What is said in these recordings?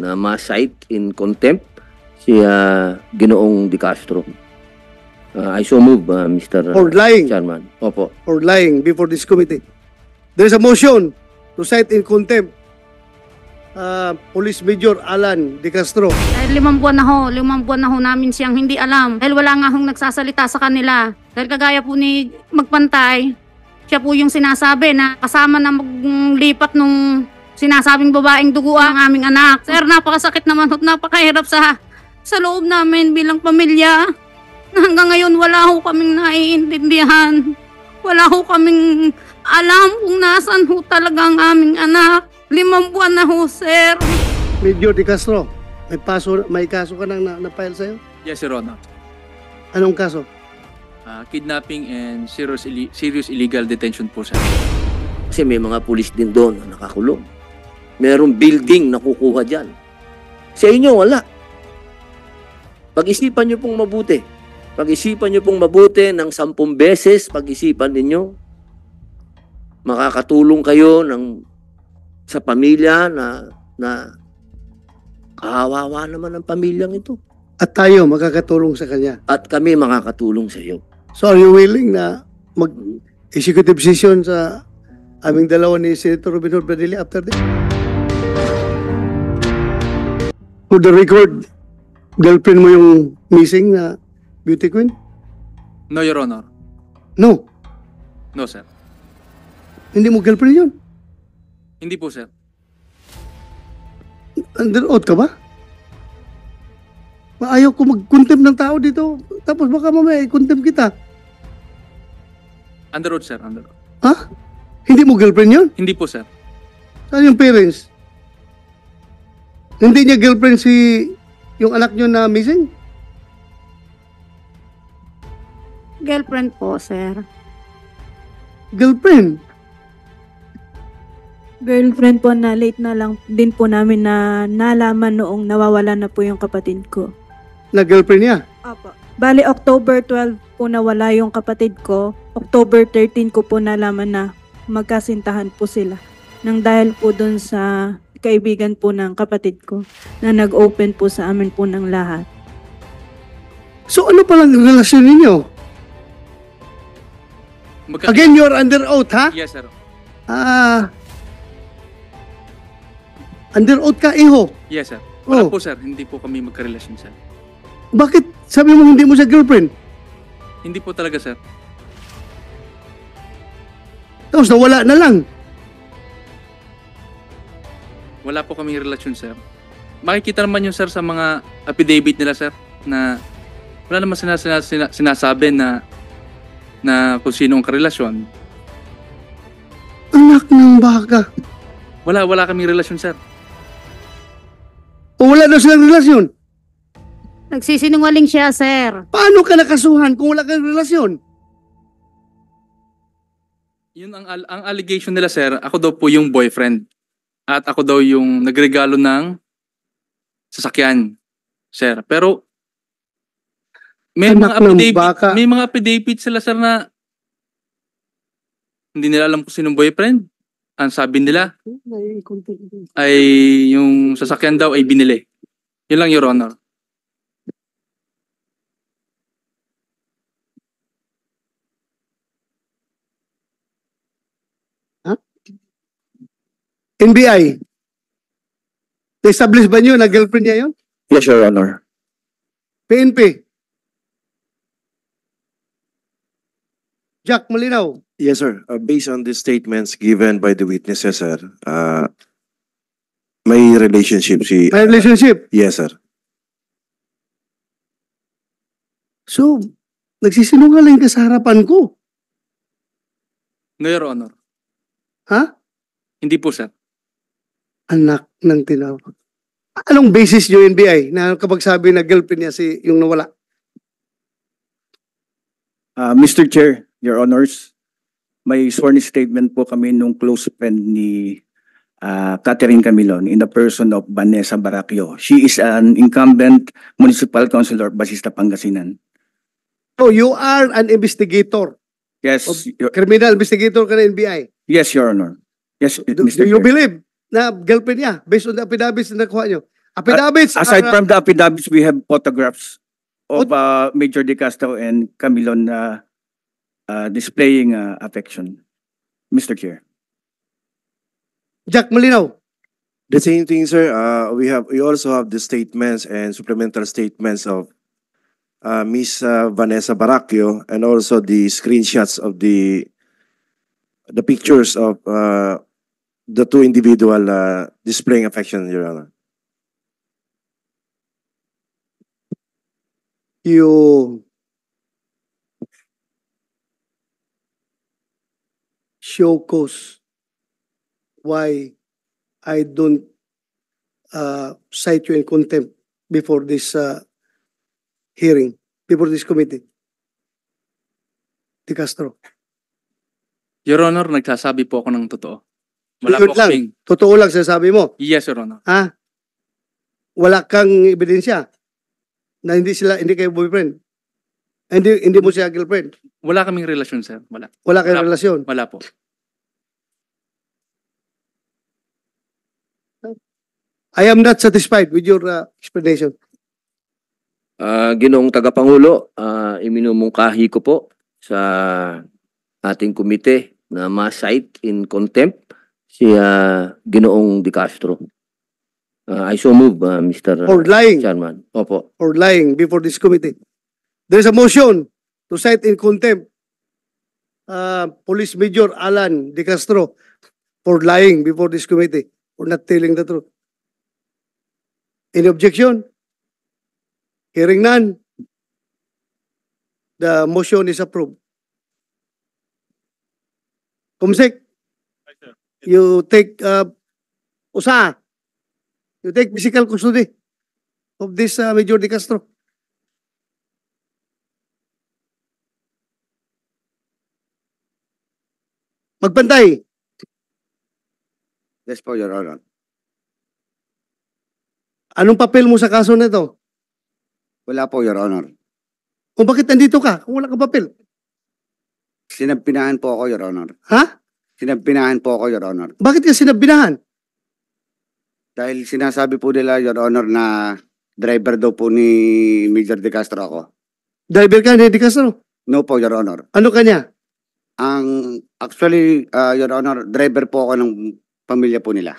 na ma-cite in contempt si uh, Ginoong De Castro. Uh, I so move, uh, Mr. Uh, For lying. Chairman. Opo. For lying before this committee. There is a motion to cite in contempt uh, Police Major Alan De Castro. Dahil limang buwan na ho, limang buwan na ho namin siyang hindi alam. Dahil wala nga hong nagsasalita sa kanila. Dahil kagaya po ni Magpantay, siya po yung sinasabi na kasama na maglipat nung sinasabing babaeng dugo ang aming anak. Sir, napakasakit naman at napakahirap sa, sa loob namin bilang pamilya. Hanggang ngayon, wala ho kaming naiintindihan. Wala ho kaming alam kung nasan ho talaga ang aming anak. Limang buwan na ho, sir. Major di Castro, may, paso, may kaso ka nang na, file sa'yo? Yes, Sir Honor. Anong kaso? Uh, kidnapping and serious, Ill serious illegal detention po, sir. Kasi may mga pulis din doon na nakakulong. Merong building na kukuha dyan. Sa inyo, wala. Pag-isipan nyo pong mabuti. Pag-isipan nyo pong mabuti ng sampung beses, pag-isipan ninyo. Makakatulong kayo ng, sa pamilya na, na kawawa naman ang pamilyang ito. At tayo makakatulong sa kanya. At kami makakatulong sa iyo. So are you willing na mag-executive session sa aming dalawa ni Senator Robin Hood Padilla after this? For the record, girlfriend mo yung missing na beauty queen? No, Your Honor. No, No, sir. hindi mo girlfriend yun. Hindi po, sir. Under oath ka ba? Ma- Ayaw ko mag-contempt ng tao dito. Tapos baka mamaya i-contempt kita. Under oath, sir. Under oath. Ha? Hindi mo girlfriend yun? Hindi po, sir. Saan yung parents? Hindi niya girlfriend si yung anak niyo na missing? Girlfriend po, sir. Girlfriend? Girlfriend po na late na lang din po namin na nalaman noong nawawala na po yung kapatid ko. Na girlfriend niya? Opo. Bali, October 12 po nawala yung kapatid ko. October 13 ko po nalaman na magkasintahan po sila. Nang dahil po dun sa kaibigan po ng kapatid ko na nag-open po sa amin po ng lahat. So ano pa lang relasyon ninyo? Magka- Again, you're under oath, ha? Yes, sir. Ah, under oath ka, iho. Eh, yes, sir. Oh. Wala Oh. po, sir. Hindi po kami magka-relasyon, sir. Bakit sabi mo hindi mo siya girlfriend? Hindi po talaga, sir. Tapos nawala na lang. Wala po kaming relasyon, sir. Makikita naman yun, sir, sa mga affidavit nila, sir, na wala naman sinas- sinas- sinasabi na na kung sino ang karelasyon. Anak ng baka. Wala, wala kaming relasyon, sir. O wala daw silang relasyon. Nagsisinungaling siya, sir. Paano ka nakasuhan kung wala kang relasyon? Yun ang, al- ang allegation nila, sir. Ako daw po yung boyfriend at ako daw yung nagregalo ng sasakyan, sir. Pero may Anak mga affidavit, baka. may mga affidavit sila sir na hindi nila alam kung sino boyfriend. Ang sabi nila ay yung sasakyan daw ay binili. Yun lang, Your Honor. NBI, na-establish ba niyo na girlfriend niya yun? Yes, Your Honor. PNP, Jack Malinaw, Yes, sir. Uh, based on the statements given by the witnesses, sir, uh, may relationship si... may relationship. Yes, sir. So, nagsisinungaling ka sa harapan ko. No, Your Honor. Ha? Hindi po, sir anak ng tinawag. Anong basis yung NBI na kapag sabi na girlfriend niya si yung nawala? Uh, ah, Mr. Chair, Your Honors, may sworn statement po kami nung close friend ni uh, Catherine Camilon in the person of Vanessa Baracchio. She is an incumbent municipal councilor of Basista, Pangasinan. So you are an investigator? Yes. criminal investigator ka na NBI? Yes, Your Honor. Yes, do, Mr. Do you Chair. believe na girlfriend niya based on the affidavits na nakuha niyo. Affidavits. aside uh, from the affidavits, we have photographs of uh, Major De Castro and Camilon uh, uh, displaying uh, affection. Mr. Chair. Jack Malinaw. The same thing, sir. Uh, we have we also have the statements and supplemental statements of uh, Miss uh, Vanessa Baracchio and also the screenshots of the the pictures of uh, the two individual uh, displaying affection, Your Honor? You shows why I don't uh, cite you in contempt before this uh, hearing, before this committee. De Castro. Your Honor, nagsasabi po ako ng totoo. Wala Yun lang. kaming... Totoo lang sinasabi mo. Yes, Your Honor. Ha? Ah, wala kang ebidensya na hindi sila, hindi kayo boyfriend. Ah, hindi, hindi mo siya girlfriend. Wala kaming relasyon, sir. Wala. Wala kayong relasyon. Wala po. I am not satisfied with your uh, explanation. Ah, Ginoong tagapangulo, ah, iminumungkahi ko po sa ating komite na ma-cite in contempt si ah, Ginoong De Castro. Ah, I so move, ah, uh, Mr. Uh, for lying. Chairman. Opo. or lying before this committee. There is a motion to cite in contempt uh, Police Major Alan De Castro for lying before this committee for not telling the truth. Any objection? Hearing none, the motion is approved. Kumsik, you take uh, usa you take physical custody of this uh, Major De Castro magbantay yes po your honor anong papel mo sa kaso nito wala po your honor kung bakit nandito ka kung wala kang papel Sinampinahan po ako, Your Honor. Ha? Sinabinahan po ako, Your Honor. Bakit ka sinabinahan? Dahil sinasabi po nila, Your Honor, na driver daw po ni Major De Castro ako. Driver ka ni De Castro? No po, Your Honor. Ano kanya? Ang, actually, uh, Your Honor, driver po ako ng pamilya po nila.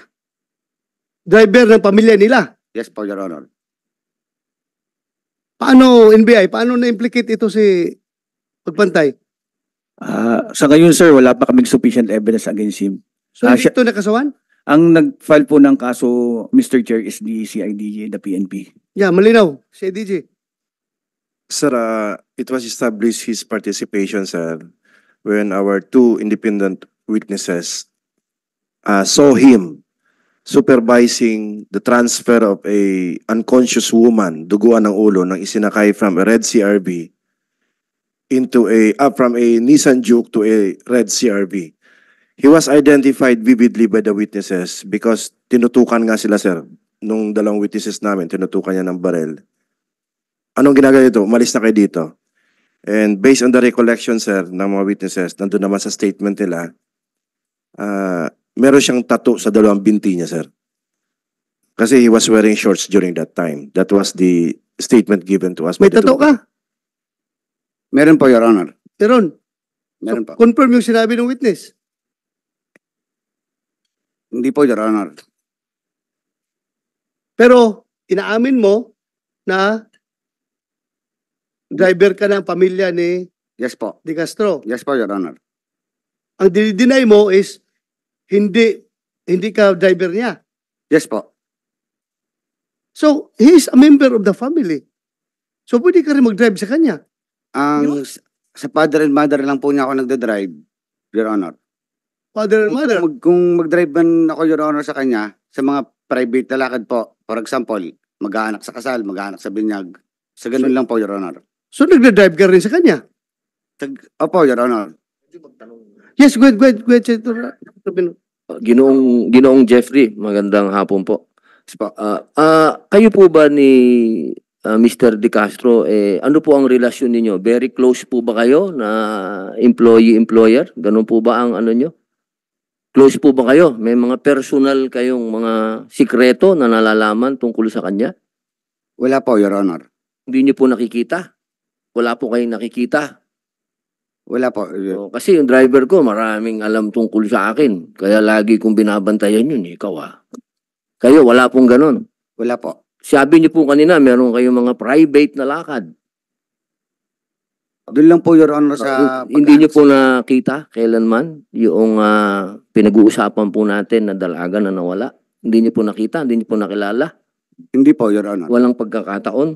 Driver ng pamilya nila? Yes po, Your Honor. Paano, NBI, paano na-implicate ito si Pagpantay? Ah, sa ngayon sir, wala pa kaming sufficient evidence against him. So, Ah, siya- nakasawan? Ang nag-file po ng kaso, Mr. Chair, is the CIDJ, the PNP. Yeah, malinaw. Si Sir, uh, it was established his participation, sir, when our two independent witnesses uh, saw him supervising the transfer of a unconscious woman, duguan ng ulo, ng isinakay from a red CRB into a uh, from a Nissan Juke to a red CRV. He was identified vividly by the witnesses because tinutukan nga sila sir nung dalawang witnesses namin tinutukan niya ng barel. Anong ginagawa nito? Umalis na kayo dito. And based on the recollection sir ng mga witnesses, nandoon naman sa statement nila, uh, meron siyang tato sa dalawang binti niya sir. Kasi he was wearing shorts during that time. That was the statement given to us. May tato ka? Meron po, Your Honor. Meron. Meron so, po. Confirm yung sinabi ng witness. Hindi po, Your Honor. Pero, inaamin mo na driver ka ng pamilya ni Yes po. Di Castro. Yes po, Your Honor. Ang dinideny mo is hindi hindi ka driver niya. Yes po. So, he is a member of the family. So, pwede ka rin mag-drive sa kanya. Ang Yun? sa father and mother lang po niya ako nagda-drive, Your Honor. Father and mother. mag, kung mag-drive man ako, Your Honor, sa kanya, sa mga private na lakad po, for example, mag-aanak sa kasal, mag-aanak sa binyag, sa ganun lang po, Your Honor. So nagda-drive ka rin sa kanya? Tag, opo, Your Honor. Yes, go ahead, go ahead, go ahead, oh, Ginoong, Ginoong Jeffrey, magandang hapon po. Yes po. ah, ah kayo po ba ni uh, ah, Mr. De Castro, eh, ano po ang relasyon ninyo? Very close po ba kayo na employee-employer? Ganun po ba ang ano nyo? Close po ba kayo? May mga personal kayong mga sikreto na nalalaman tungkol sa kanya? Wala po, Your Honor. Hindi niyo po nakikita? Wala po kayong nakikita? Wala po. So, oh, kasi yung driver ko, maraming alam tungkol sa akin. Kaya lagi kong binabantayan yun, ikaw ah. Kayo, wala pong ganun. Wala po. Sabi niyo po kanina, meron kayong mga private na lakad. Doon lang po, Your Honor, sa... Ah, hindi niyo po nakita kailanman yung uh, pinag-uusapan po natin na dalaga na nawala? Hindi niyo po nakita? Hindi niyo po nakilala? Hindi po, Your Honor. Walang pagkakataon?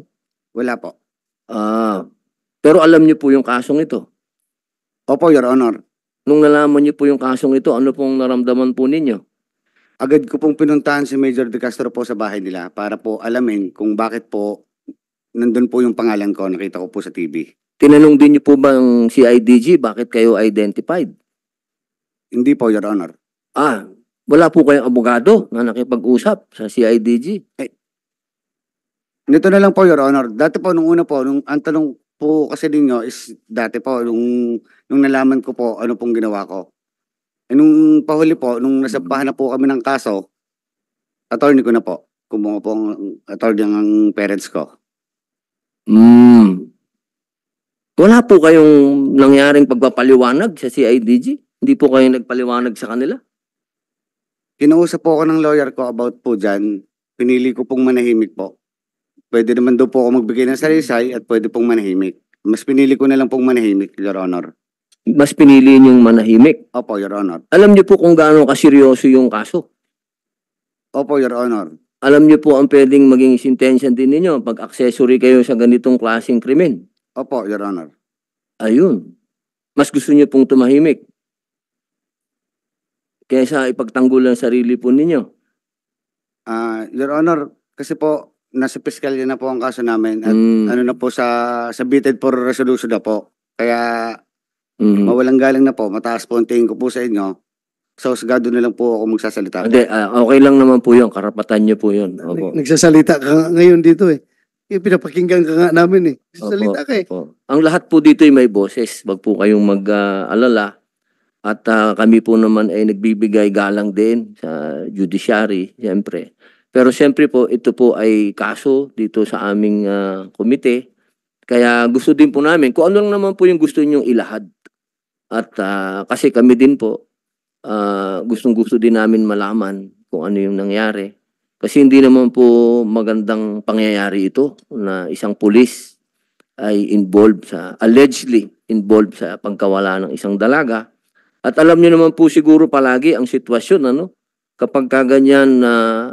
Wala po. Ah, pero alam niyo po yung kasong ito? Opo, Your Honor. Nung nalaman niyo po yung kasong ito, ano pong naramdaman po ninyo? Agad ko pong pinuntahan si Major De Castro po sa bahay nila para po alamin kung bakit po nandun po yung pangalan ko, nakita ko po sa TV. Tinanong din niyo po bang si IDG bakit kayo identified? Hindi po, Your Honor. Ah, wala po kayong abogado na nakipag-usap sa CIDG? Eh, nito na lang po, Your Honor. Dati po, nung una po, nung, ang tanong po kasi ninyo is dati po, nung, nung nalaman ko po ano pong ginawa ko. Eh, nung pahuli po, nung nasabahan na po kami ng kaso, attorney ko na po. Kumuha po ang attorney ng parents ko. Mm. Wala po kayong nangyaring pagpapaliwanag sa CIDG? Hindi po kayo nagpaliwanag sa kanila? Kinausap po ako ng lawyer ko about po dyan. Pinili ko pong manahimik po. Pwede naman daw po ako magbigay ng salisay at pwede pong manahimik. Mas pinili ko na lang pong manahimik, Your Honor mas pinili niyong manahimik. Opo, Your Honor. Alam niyo po kung gaano kaseryoso yung kaso. Opo, Your Honor. Alam niyo po ang pwedeng maging sentensya din ninyo pag accessory kayo sa ganitong klaseng krimen. Opo, Your Honor. Ayun. Mas gusto niyo pong tumahimik kaysa ipagtanggol ang sarili po ninyo. Uh, Your Honor, kasi po nasa fiscal na po ang kaso namin at Mm. ano na po sa submitted for resolution na po. Kaya Mhm. Mawalang galang na po, mataas po ang tingin ko po sa inyo. So, sigado na lang po ako magsasalita. Hindi, ah, okay lang naman po yun. Karapatan niyo po yun. Opo. Nagsasalita ka ngayon dito eh. Yung pinapakinggan ka nga namin eh. Nagsasalita ka eh. Ang lahat po dito ay may boses. Huwag po kayong mag-alala. At ah, kami po naman ay nagbibigay galang din sa judiciary, siyempre. Pero siyempre po, ito po ay kaso dito sa aming ah, komite. Kaya gusto din po namin, kung ano lang naman po yung gusto nyong ilahad at uh, kasi kami din po, uh, gustong-gusto din namin malaman kung ano yung nangyari. Kasi hindi naman po magandang pangyayari ito na isang pulis ay involved sa, allegedly involved sa pagkawala ng isang dalaga. At alam niyo naman po siguro palagi ang sitwasyon, ano? Kapag kaganyan na uh,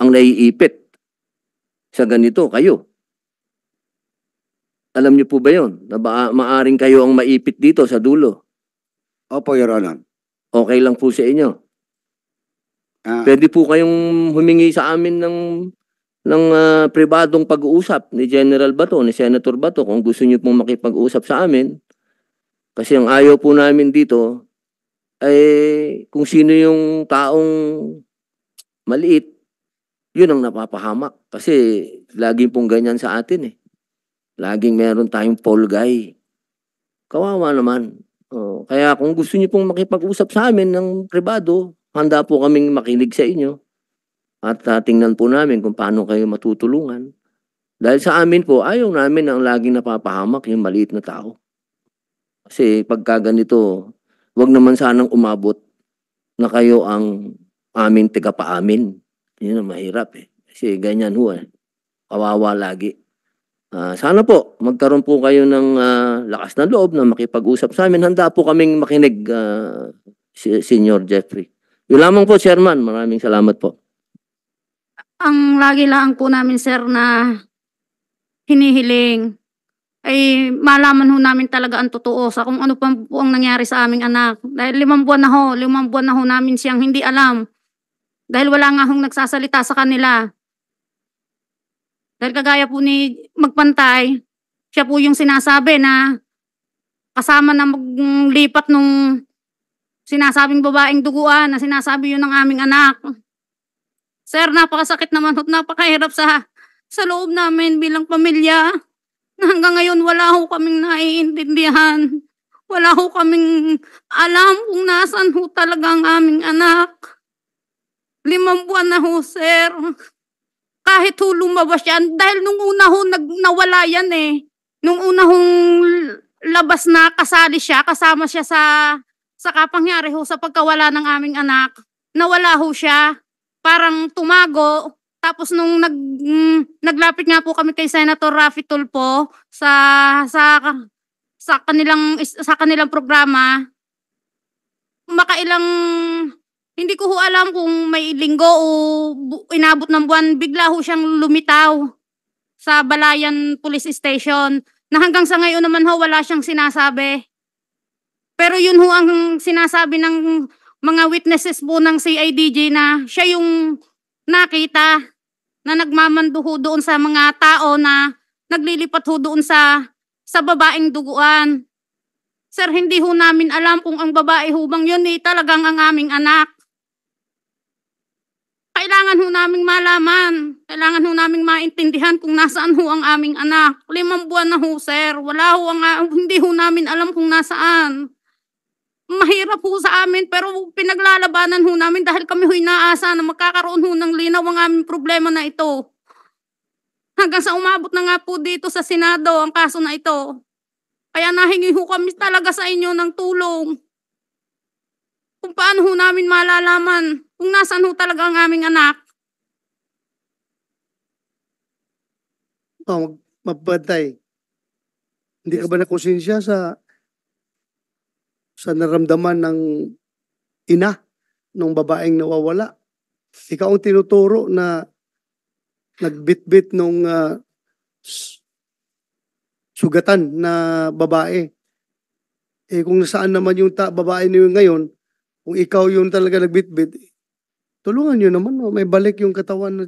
ang naiipit sa ganito, kayo. Alam niyo po ba yun? Na ba, maaring kayo ang maipit dito sa dulo. Opo, Your Honor. Okay lang po sa inyo. Ah, Pwede po kayong humingi sa amin ng ng ah, pribadong pag-uusap ni General Bato, ni Senator Bato kung gusto niyo pong makipag-usap sa amin. Kasi ang ayaw po namin dito ay kung sino yung taong maliit, yun ang napapahamak. Kasi laging pong ganyan sa atin eh. Laging meron tayong poll guy. Kawawa naman. Oh, kaya kung gusto niyo pong makipag-usap sa amin ng pribado, handa po kaming makinig sa inyo. At uh, tingnan po namin kung paano kayo matutulungan. Dahil sa amin po, ayaw namin ang laging napapahamak yung maliit na tao. Kasi pagka ganito, wag naman sanang umabot na kayo ang aming tigapaamin. Yun ang mahirap eh. Kasi ganyan ho eh. Kawawa lagi. Ah, sana po magkaroon po kayo ng, ah, lakas ng loob na makipag-usap sa amin. Handa po kaming makinig, ah, Se Senyor Jeffrey. Yun lamang po, Chairman. Maraming salamat po. Ang lagi lang po namin, sir, na hinihiling ay malaman ho namin talaga ang totoo sa kung ano pa po ang nangyari sa aming anak. Dahil limang buwan na ho, limang buwan na ho namin siyang hindi alam. Dahil wala nga hong nagsasalita sa kanila. Dahil kagaya po ni Magpantay, siya po yung sinasabi na kasama na maglipat nung sinasabing babaeng duguan na sinasabi yun ng aming anak. Sir, napakasakit naman at napakahirap sa, sa loob namin bilang pamilya. Hanggang ngayon, wala ho kaming naiintindihan. Wala ho kaming alam kung nasan ho talaga ang aming anak. Limang buwan na ho, sir kahit ho lumabas yan, dahil nung una ho nag, nawala yan eh. Nung una hong labas na kasali siya, kasama siya sa, sa kapangyari ho sa pagkawala ng aming anak, nawala ho siya, parang tumago, tapos nung nag, mm, naglapit nga po kami kay Senator Rafi Tulpo sa, sa, sa kanilang, sa kanilang programa, makailang hindi ko ho alam kung may linggo o inabot ng buwan, bigla ho siyang lumitaw sa Balayan Police Station na hanggang sa ngayon naman ho wala siyang sinasabi. Pero yun ho ang sinasabi ng mga witnesses po ng CIDJ na siya yung nakita na nagmamando ho doon sa mga tao na naglilipat ho doon sa sa babaeng duguan. Sir, hindi ho namin alam kung ang babae hubang yun eh, talagang ang aming anak. Kailangan ho naming malaman. Kailangan ho naming maintindihan kung nasaan ho ang aming anak. Limang buwan na ho, sir. Wala ho ang, hindi ho namin alam kung nasaan. Mahirap ho sa amin pero pinaglalabanan ho namin dahil kami ho inaasa na makakaroon ho ng linaw ang aming problema na ito. Hanggang sa umabot na nga po dito sa Senado ang kaso na ito. Kaya nahingi ho kami talaga sa inyo ng tulong. Kung paano ho namin malalaman kung nasaan ho talaga ang aming anak. Oh, mapantay. Hindi ka ba nakonsensya sa sa naramdaman ng ina ng babaeng nawawala? Ikaw ang tinuturo na nagbitbit nung uh, sugatan na babae. Eh kung nasaan naman yung ta- babae niyo ngayon, kung ikaw yung talaga nagbitbit, tulungan nyo naman, no? Oh. may balik yung katawan na,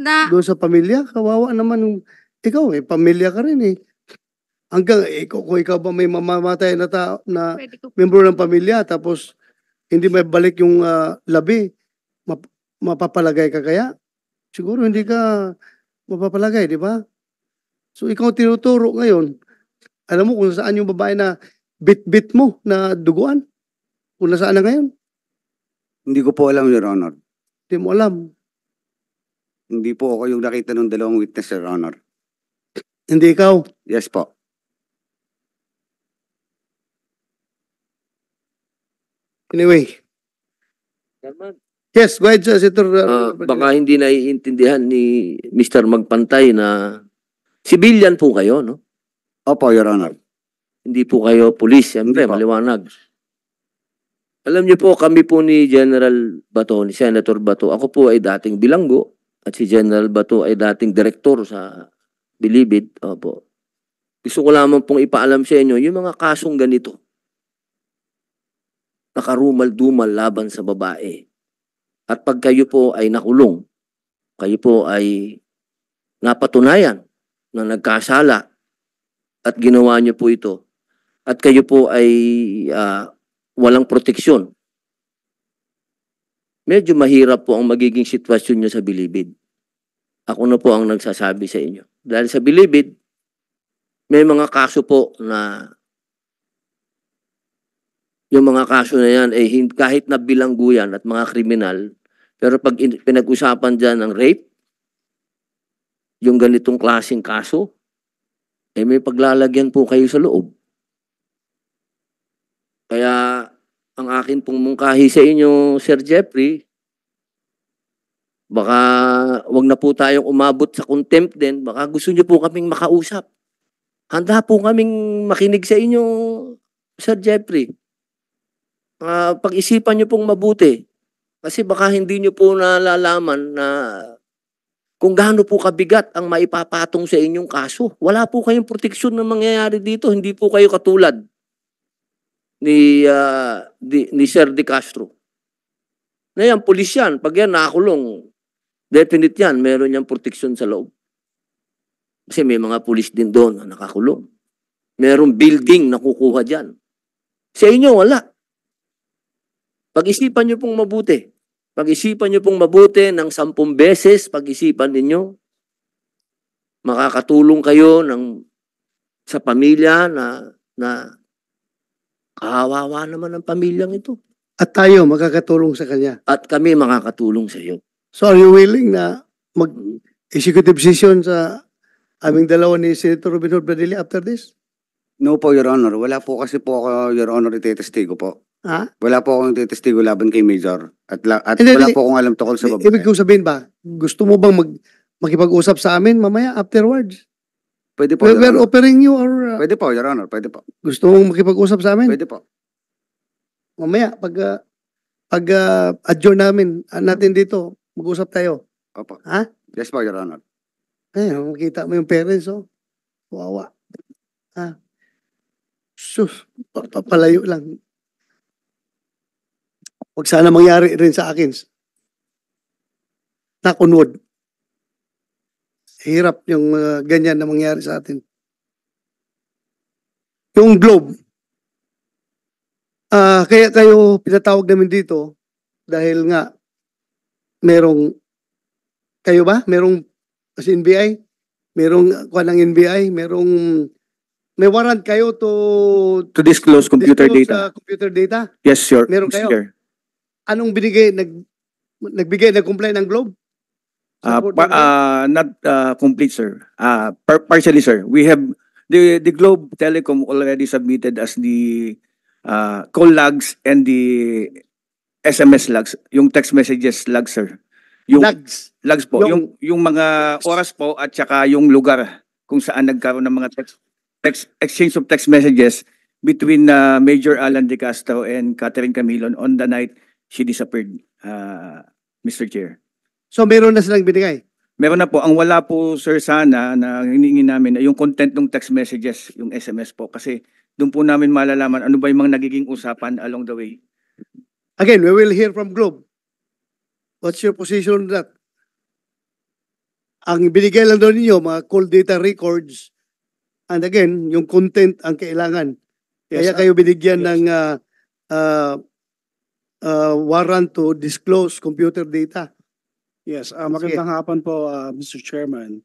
Na, doon sa pamilya. Kawawa naman yung, ikaw eh, pamilya ka rin eh. Hanggang, eh, kung ikaw ba may mamamatay na, tao, na pwede membro ng pamilya, tapos hindi may balik yung ah, labi, map- mapapalagay ka kaya? Siguro hindi ka mapapalagay, di ba? So ikaw tinuturo ngayon, alam mo kung saan yung babae na bit-bit mo na duguan? Kung nasaan na ngayon? Hindi ko po alam, Your Honor. Hindi mo alam. Hindi po ako yung nakita ng dalawang witness, Your Honor. Hindi ikaw? Yes po. Anyway. Chairman. Yes, go ahead, Senator. Uh, ah, baka hindi naiintindihan ni Mr. Magpantay na civilian po kayo, no? Opo, Your Honor. Hindi po kayo police, siyempre, maliwanag. Alam niyo po, kami po ni General Bato, ni Senator Bato, ako po ay dating bilanggo at si General Bato ay dating direktor sa Bilibid. Opo. Gusto ko lamang pong ipaalam sa inyo, yung mga kasong ganito, nakarumal-dumal laban sa babae. At pag kayo po ay nakulong, kayo po ay napatunayan na nagkasala at ginawa niyo po ito. At kayo po ay uh, walang proteksyon. Medyo mahirap po ang magiging sitwasyon nyo sa bilibid. Ako na po ang nagsasabi sa inyo. Dahil sa bilibid, may mga kaso po na yung mga kaso na yan, ay kahit na bilangguyan at mga kriminal, pero pag pinag-usapan dyan ng rape, yung ganitong klaseng kaso, eh may paglalagyan po kayo sa loob. Kaya ang akin pong mungkahi sa inyo, Sir Jeffrey, baka wag na po tayong umabot sa contempt din. Baka gusto niyo po kaming makausap. Handa po kaming makinig sa inyo, Sir Jeffrey. Uh, pag-isipan niyo pong mabuti. Kasi baka hindi niyo po nalalaman na kung gaano po kabigat ang maipapatong sa inyong kaso. Wala po kayong proteksyon na mangyayari dito. Hindi po kayo katulad ni, uh, di, ni Sir De Castro. Na yan, pulis yan. Pag yan nakulong, definite yan, meron niyang protection sa loob. Kasi may mga pulis din doon na nakakulong. Merong building na kukuha dyan. Sa inyo, wala. Pag-isipan niyo pong mabuti. Pag-isipan niyo pong mabuti ng sampung beses, pag-isipan ninyo, makakatulong kayo ng, sa pamilya na, na Kawawa naman ang pamilyang ito. At tayo magkakatulong sa kanya. At kami makakatulong sa iyo. So are you willing na mag-executive session sa aming dalawa ni Senator Robin Hood after this? No po, Your Honor. Wala po kasi po ako, Your Honor, itetestigo po. Ha? Wala po akong itetestigo laban kay Major. At, la- at then, wala po akong alam tukol sa babae. Ibig kong sabihin ba, gusto mo bang mag- makipag-usap sa amin mamaya afterwards? Pwede po. We, we're offering you our... uh, Pwede po, Your Honor. Pwede po. gusto mong makipag-usap sa amin? Pwede po. Mamaya, pag, uh, pag uh, adjourn namin, ah, natin dito, mag-usap tayo. Opo. Ha? Yes po, Your Honor. Eh, makita mo yung parents, oh. Wawa. Ha? Sus, pa- pa- palayo lang. Huwag sana mangyari rin sa akin. Nakunod hirap yung uh, ganyan na mangyari sa atin. Yung globe, uh, kaya kayo pinatawag namin dito dahil nga merong, kayo ba? Merong as NBI? Merong, ah, kuha ng NBI? Merong, may warrant kayo to to disclose computer disclose, data. computer data? Yes, sir. Meron kayo. Anong binigay nag nagbigay nag-complain ng Globe? Uh, pa, uh, not uh, complete, sir. Uh, partially, sir. We have the the Globe Telecom already submitted as the uh, call logs and the SMS logs, yung text messages logs, sir. Yung, logs? Logs po. Yung, yung, yung mga oras po at saka yung lugar kung saan nagkaroon ng mga text, text exchange of text messages between uh, Major Alan De Castro and Catherine Camilon on the night she disappeared, uh, Mr. Chair. So meron na silang binigay. Meron na po. Ang wala po, sir, sana na hiningi namin ay yung content ng text messages, yung SMS po. Kasi doon po namin malalaman ano ba yung mga nagiging usapan along the way. Again, we will hear from Globe. What's your position on that? Ang binigay lang daw ninyo, mga call data records, and again, yung content ang kailangan. Kaya yes, kayo binigyan yes. ng uh, uh, uh, warrant to disclose computer data. Yes, uh, magandang hapon po, uh, ah, Mr. Chairman.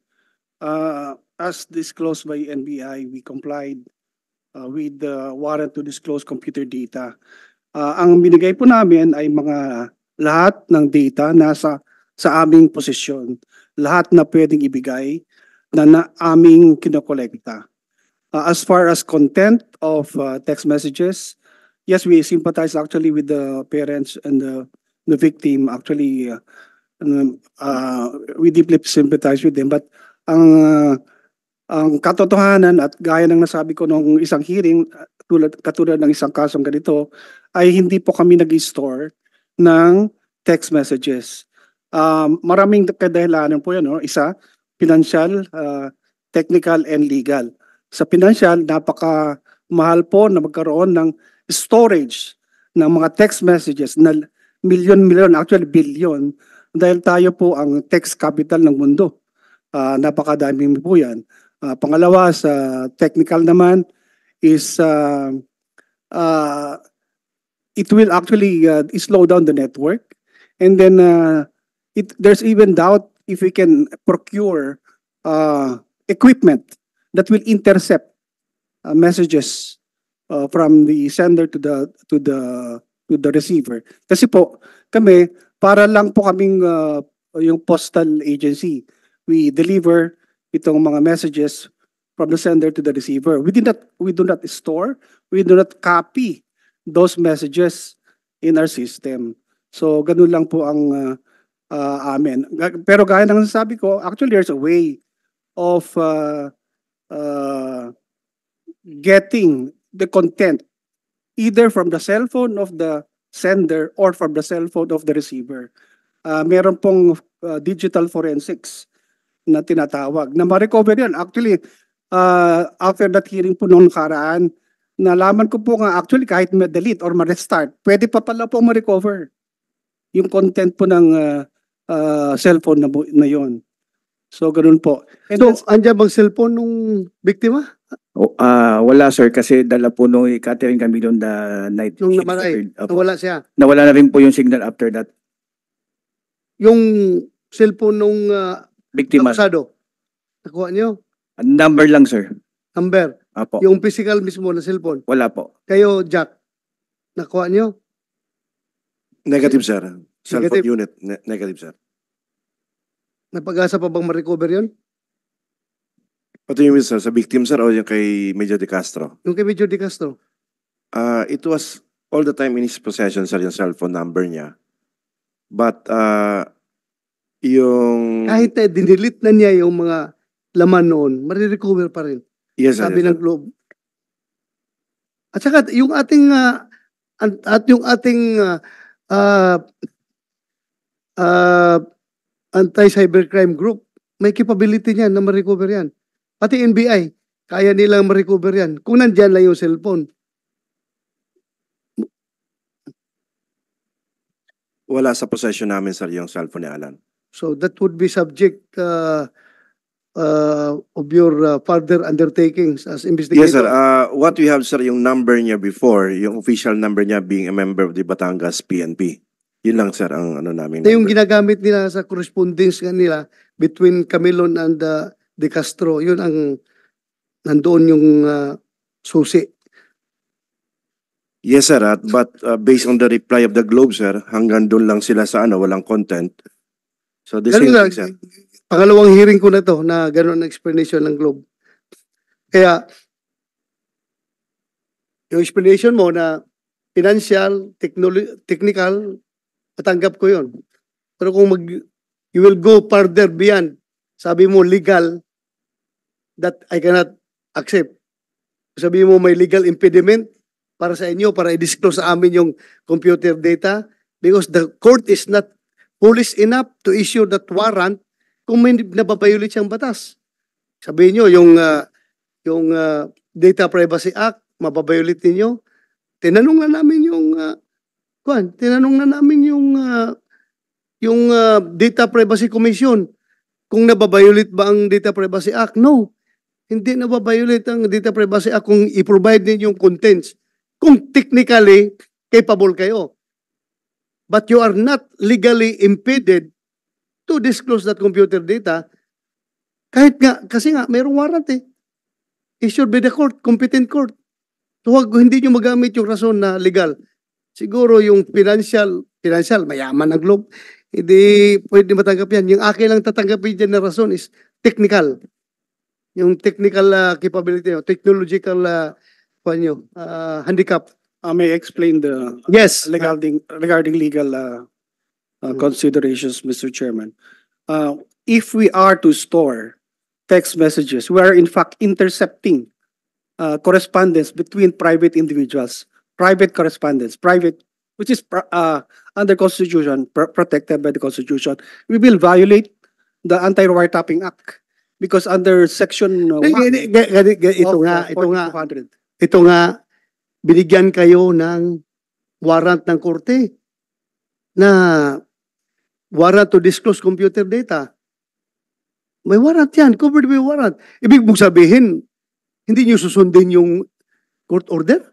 Uh, as disclosed by NBI, we complied uh, with the warrant to disclose computer data. Uh, ang binigay po namin ay mga lahat ng data nasa sa, sa aming posisyon. Lahat na pwedeng ibigay na, na aming kinokolekta. Uh, as far as content of uh, text messages, yes, we sympathize actually with the parents and the, the victim. Actually, uh, uh, we deeply sympathize with them. But ang, uh, ang katotohanan at gaya ng nasabi ko nung isang hearing, tulad, katulad ng isang kasong ganito, ay hindi po kami nag-store ng text messages. Um, maraming kadahilanan po yan. No? Isa, financial, uh, technical, and legal. Sa financial, napaka mahal po na magkaroon ng storage ng mga text messages na milyon-milyon, actually billion dahil tayo po ang tech capital ng mundo. Uh, napakadami po yan. Uh, pangalawa sa technical naman is uh, uh, it will actually uh, slow down the network and then uh, it, there's even doubt if we can procure uh, equipment that will intercept uh, messages uh, from the sender to the to the to the receiver. Kasi po kami para lang po kaming uh, yung postal agency. We deliver itong mga messages from the sender to the receiver. We, did not, we do not store, we do not copy those messages in our system. So, ganun lang po ang uh, uh, amin. Pero gaya ng nasabi ko, actually there's a way of uh, uh, getting the content either from the cell phone of the sender or from the cell phone of the receiver. Uh, meron pong uh, digital forensics na tinatawag na ma-recover yan. Actually, uh, after that hearing po noong nakaraan, nalaman ko po nga actually kahit ma-delete or ma-restart, pwede pa pala po ma-recover yung content po ng uh, uh, cellphone na, na yon. So, ganun po. And so, andyan bang cellphone nung biktima? Uh, wala sir kasi dala po nung catering kami doon the night. Nung namatay, nawala siya. Nawala na rin po yung signal after that. Yung cellphone nung uh, biktima. Akusado. Nakuha niyo? A number lang sir. Number. Apo. Yung physical mismo na cellphone. Wala po. Kayo Jack. Nakuha niyo? Negative sir. Cellphone negative. unit ne- negative sir. Napag-asa pa bang ma-recover 'yon? Pati yung minsan sa victim, sir, o yung kay Major De Castro? Yung kay Major De Castro. Uh, it was all the time in his possession, sir, yung cellphone number niya. But, uh, yung... Kahit eh, dinelete na niya yung mga laman noon, marirecover pa rin. Yes, sir. Sabi yes, ng globe. At saka, yung ating, uh, at, at yung ating uh, uh, uh, anti-cybercrime group, may capability niyan na marecover yan. Pati NBI, kaya nilang ma-recover yan. Kung nandyan lang yung cellphone. Wala sa possession namin, sir, yung cellphone ni Alan. So that would be subject uh, uh, of your uh, further undertakings as investigator? Yes, sir. Uh, what we have, sir, yung number niya before, yung official number niya being a member of the Batangas PNP. Yun lang, sir, ang ano namin. Number. Yung ginagamit nila sa correspondence nila between Camilon and the uh, De Castro. Yun ang nandoon yung uh, susi. Yes sir, at, but uh, based on the reply of the Globe sir, hanggang doon lang sila sa ano, walang content. So this ganun same lang, Pangalawang hearing ko na to na ganun ang explanation ng Globe. Kaya yung explanation mo na financial, technical, matanggap ko yon. Pero kung mag, you will go further beyond, sabi mo legal, that I cannot accept. Sabi mo may legal impediment para sa inyo, para i-disclose sa amin yung computer data because the court is not foolish enough to issue that warrant kung may nababayulit siyang batas. Sabi niyo yung, uh, yung uh, Data Privacy Act, mababayulit ninyo. Tinanong na namin yung, uh, ah, kwan, tinanong na namin yung, uh, yung uh, Data Privacy Commission kung nababayulit ba ang Data Privacy Act. No hindi na ba-violate ang data privacy act kung i-provide ninyong contents? Kung technically, capable kayo. But you are not legally impeded to disclose that computer data kahit nga, kasi nga, mayroong warrant eh. Issued by the court, competent court. So, wag, hindi nyo magamit yung rason na legal. Siguro yung financial, financial, mayaman ang globe, hindi pwede matanggap yan. Yung akin lang tatanggapin dyan na rason is technical. yung technical uh, capability or technological uh, uh, handicap. Uh, may I explain the yes regarding regarding legal uh, uh, considerations, Mr. Chairman. Uh, if we are to store text messages, we are in fact intercepting uh, correspondence between private individuals, private correspondence, private, which is uh, under constitution pr protected by the constitution. We will violate the Anti-Wiretapping Act. Because under section 1 uh, ito nga, ito nga, ito nga, binigyan kayo ng warrant ng korte na warrant to disclose computer data. May warrant yan, covered by warrant. Ibig mong sabihin, hindi nyo susundin yung court order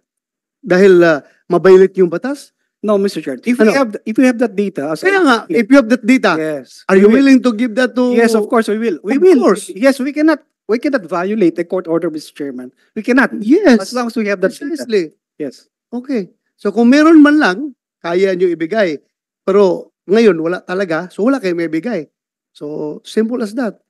dahil uh, mabilit yung batas? No, Mr. Chair. If we ano? have if we have that data, as Kaya nga, if you have that data, yes, are you will- willing to give that to? Yes, of course we will. We Of will. course. Yes, we cannot we cannot violate a court order, Mr. Chairman. We cannot. Yes. As long as we have that data. Yes. Okay. So kung meron man lang, kaya nyo ibigay. Pero ngayon, wala talaga. So wala kayo may bigay. So simple as that.